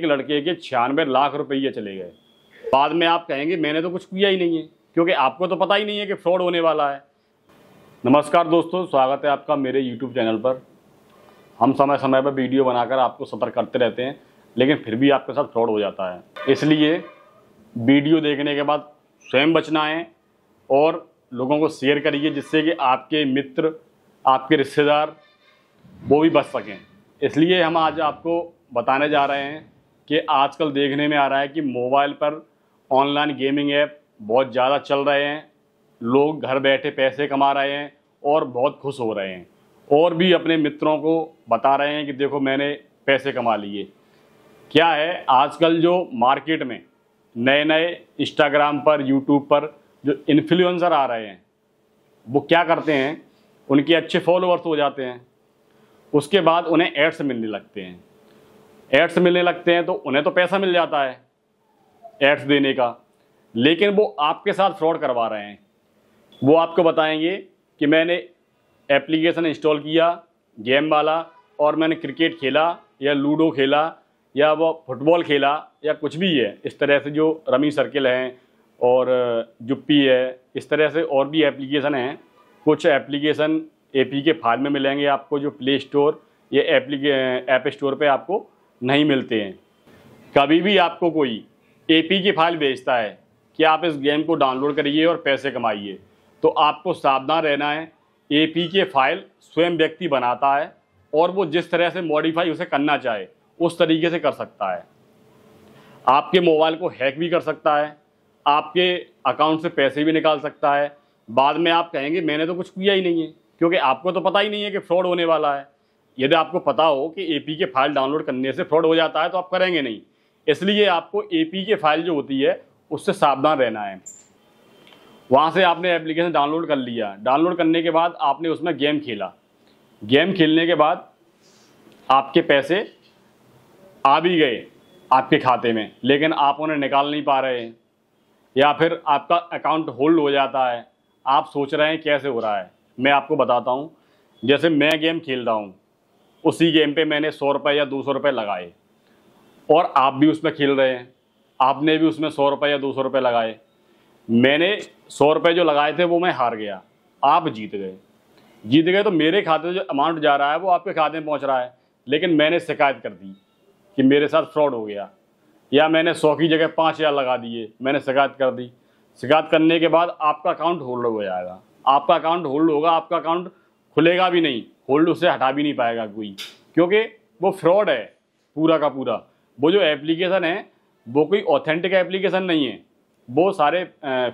एक लड़के के छियानवे लाख रुपये चले गए बाद में आप कहेंगे मैंने तो कुछ किया ही नहीं है क्योंकि आपको तो पता ही नहीं है कि फ्रॉड होने वाला है नमस्कार दोस्तों स्वागत है आपका मेरे यूट्यूब चैनल पर हम समय समय पर वीडियो बनाकर आपको सतर्क करते रहते हैं लेकिन फिर भी आपके साथ फ्रॉड हो जाता है इसलिए वीडियो देखने के बाद स्वयं बचना है और लोगों को शेयर करिए जिससे कि आपके मित्र आपके रिश्तेदार वो भी बच सकें इसलिए हम आज आपको बताने जा रहे हैं कि आजकल देखने में आ रहा है कि मोबाइल पर ऑनलाइन गेमिंग ऐप बहुत ज़्यादा चल रहे हैं लोग घर बैठे पैसे कमा रहे हैं और बहुत खुश हो रहे हैं और भी अपने मित्रों को बता रहे हैं कि देखो मैंने पैसे कमा लिए क्या है आजकल जो मार्केट में नए नए इंस्टाग्राम पर यूट्यूब पर जो इन्फ्लुएंसर आ रहे हैं वो क्या करते हैं उनके अच्छे फॉलोअर्स हो जाते हैं उसके बाद उन्हें एड्स मिलने लगते हैं एड्स मिलने लगते हैं तो उन्हें तो पैसा मिल जाता है एड्स देने का लेकिन वो आपके साथ फ्रॉड करवा रहे हैं वो आपको बताएंगे कि मैंने एप्लीकेशन इंस्टॉल किया गेम वाला और मैंने क्रिकेट खेला या लूडो खेला या वो फुटबॉल खेला या कुछ भी है इस तरह से जो रमी सर्किल हैं और जुप्पी uh, है इस तरह से और भी एप्लीकेशन हैं कुछ एप्लीकेशन एपी के फार्म में मिलेंगे आपको जो प्ले स्टोर या एप्लीके ऐप स्टोर पे आपको नहीं मिलते हैं कभी भी आपको कोई एपी की फाइल भेजता है कि आप इस गेम को डाउनलोड करिए और पैसे कमाइए तो आपको सावधान रहना है एपी के फाइल स्वयं व्यक्ति बनाता है और वो जिस तरह से मॉडिफाई उसे करना चाहे उस तरीके से कर सकता है आपके मोबाइल को हैक भी कर सकता है आपके अकाउंट से पैसे भी निकाल सकता है बाद में आप कहेंगे मैंने तो कुछ किया ही नहीं है क्योंकि आपको तो पता ही नहीं है कि फ्रॉड होने वाला है यदि आपको पता हो कि ए के फाइल डाउनलोड करने से फ्रॉड हो जाता है तो आप करेंगे नहीं इसलिए आपको ए के फाइल जो होती है उससे सावधान रहना है वहाँ से आपने एप्लीकेशन डाउनलोड कर लिया डाउनलोड करने के बाद आपने उसमें गेम खेला गेम खेलने के बाद आपके पैसे आ भी गए आपके खाते में लेकिन आप उन्हें निकाल नहीं पा रहे या फिर आपका अकाउंट होल्ड हो जाता है आप सोच रहे हैं कैसे हो रहा है मैं आपको बताता हूँ जैसे मैं गेम खेल रहा हूँ उसी गेम पे मैंने सौ रुपये या दो सौ रुपये लगाए और आप भी उसमें खेल रहे हैं आपने भी उसमें सौ रुपये या दो सौ रुपये लगाए मैंने सौ रुपये जो लगाए थे वो मैं हार गया आप जीत गए जीत गए तो मेरे खाते जो अमाउंट जा रहा है वो आपके खाते में पहुँच रहा है लेकिन मैंने शिकायत कर दी कि मेरे साथ फ्रॉड हो गया या मैंने सौ की जगह पाँच हज़ार लगा दिए मैंने शिकायत कर दी शिकायत करने के बाद आपका अकाउंट होल्ड हो जाएगा आपका अकाउंट होल्ड होगा आपका अकाउंट खुलेगा भी नहीं होल्ड उसे हटा भी नहीं पाएगा कोई क्योंकि वो फ्रॉड है पूरा का पूरा वो जो एप्लीकेशन है वो कोई ऑथेंटिक एप्लीकेशन नहीं है वो सारे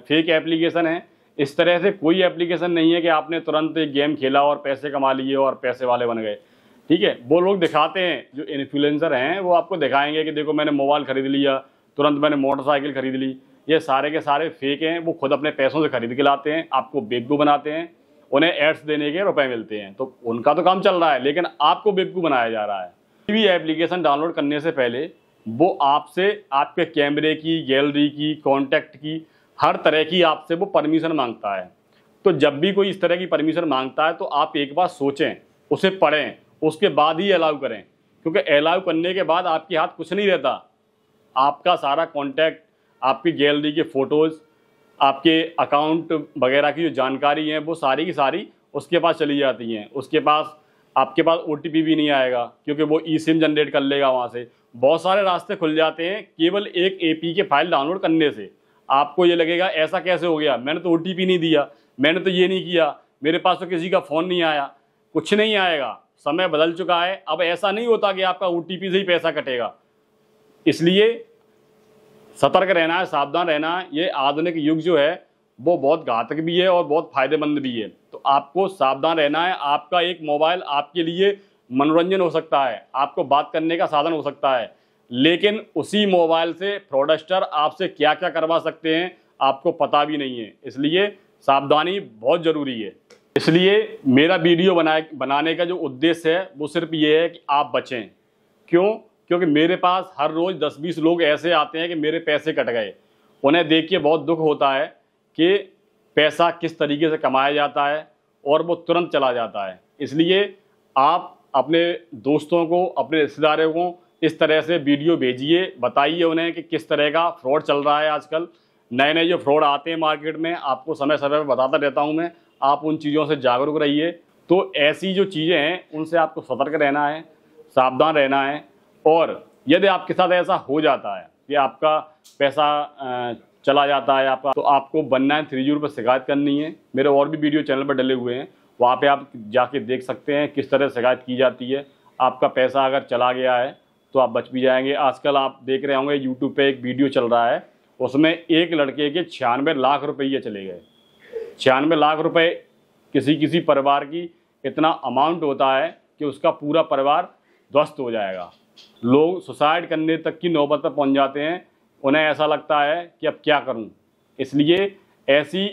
फेक एप्लीकेशन हैं इस तरह से कोई एप्लीकेशन नहीं है कि आपने तुरंत एक गेम खेला और पैसे कमा लिए और पैसे वाले बन गए ठीक है वो लोग दिखाते हैं जो इन्फ्लुएंसर हैं वो आपको दिखाएंगे कि देखो मैंने मोबाइल ख़रीद लिया तुरंत मैंने मोटरसाइकिल ख़रीद ली ये सारे के सारे फेक हैं वो खुद अपने पैसों से खरीद के लाते हैं आपको बेबू बनाते हैं उन्हें एड्स देने के रुपए मिलते हैं तो उनका तो काम चल रहा है लेकिन आपको बेवकूफ़ बनाया जा रहा है कोई भी एप्लीकेशन डाउनलोड करने से पहले वो आपसे आपके कैमरे की गैलरी की कॉन्टैक्ट की हर तरह की आपसे वो परमिशन मांगता है तो जब भी कोई इस तरह की परमिशन मांगता है तो आप एक बार सोचें उसे पढ़ें उसके बाद ही अलाउ करें क्योंकि अलाउ करने के बाद आपके हाथ कुछ नहीं रहता आपका सारा कॉन्टैक्ट आपकी गैलरी के फ़ोटोज़ आपके अकाउंट वगैरह की जो जानकारी है वो सारी की सारी उसके पास चली जाती हैं उसके पास आपके पास ओ भी नहीं आएगा क्योंकि वो ई सिम जनरेट कर लेगा वहाँ से बहुत सारे रास्ते खुल जाते हैं केवल एक ए के फाइल डाउनलोड करने से आपको ये लगेगा ऐसा कैसे हो गया मैंने तो ओ नहीं दिया मैंने तो ये नहीं किया मेरे पास तो किसी का फ़ोन नहीं आया कुछ नहीं आएगा समय बदल चुका है अब ऐसा नहीं होता कि आपका ओ से ही पैसा कटेगा इसलिए सतर्क रहना है सावधान रहना है ये आधुनिक युग जो है वो बहुत घातक भी है और बहुत फायदेमंद भी है तो आपको सावधान रहना है आपका एक मोबाइल आपके लिए मनोरंजन हो सकता है आपको बात करने का साधन हो सकता है लेकिन उसी मोबाइल से फ्रॉडस्टर आपसे क्या क्या करवा सकते हैं आपको पता भी नहीं है इसलिए सावधानी बहुत ज़रूरी है इसलिए मेरा वीडियो बनाए बनाने का जो उद्देश्य है वो सिर्फ ये है कि आप बचें क्यों क्योंकि मेरे पास हर रोज़ दस बीस लोग ऐसे आते हैं कि मेरे पैसे कट गए उन्हें देख के बहुत दुख होता है कि पैसा किस तरीके से कमाया जाता है और वो तुरंत चला जाता है इसलिए आप अपने दोस्तों को अपने रिश्तेदारों को इस तरह से वीडियो भेजिए बताइए उन्हें कि किस तरह का फ्रॉड चल रहा है आजकल नए नए जो फ्रॉड आते हैं मार्केट में आपको समय समय पर बताता रहता हूँ मैं आप उन चीज़ों से जागरूक रहिए तो ऐसी जो चीज़ें हैं उनसे आपको सतर्क रहना है सावधान रहना है और यदि आपके साथ ऐसा हो जाता है कि आपका पैसा चला जाता है आपका तो आपको बनना है थ्री जी पर शिकायत करनी है मेरे और भी वीडियो चैनल पर डले हुए हैं वहाँ पे आप जाके देख सकते हैं किस तरह शिकायत की जाती है आपका पैसा अगर चला गया है तो आप बच भी जाएंगे आजकल आप देख रहे होंगे यूट्यूब पे एक वीडियो चल रहा है उसमें एक लड़के के छियानवे लाख रुपये चले गए छियानवे लाख रुपये किसी किसी परिवार की इतना अमाउंट होता है कि उसका पूरा परिवार ध्वस्त हो जाएगा लोग सुसाइड करने तक की नौबत पर पहुंच जाते हैं उन्हें ऐसा लगता है कि अब क्या करूं इसलिए ऐसी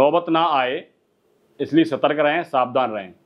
नौबत ना आए इसलिए सतर्क रहें सावधान रहें